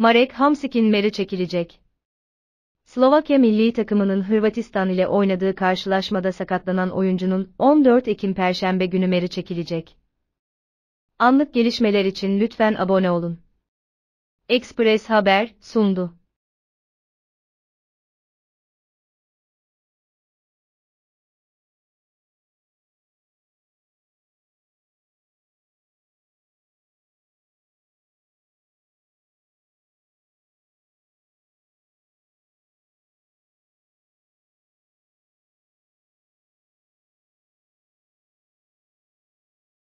Marek Hamsik'in meri çekilecek. Slovakya milli takımının Hırvatistan ile oynadığı karşılaşmada sakatlanan oyuncunun 14 Ekim Perşembe günü meri çekilecek. Anlık gelişmeler için lütfen abone olun. Express Haber sundu.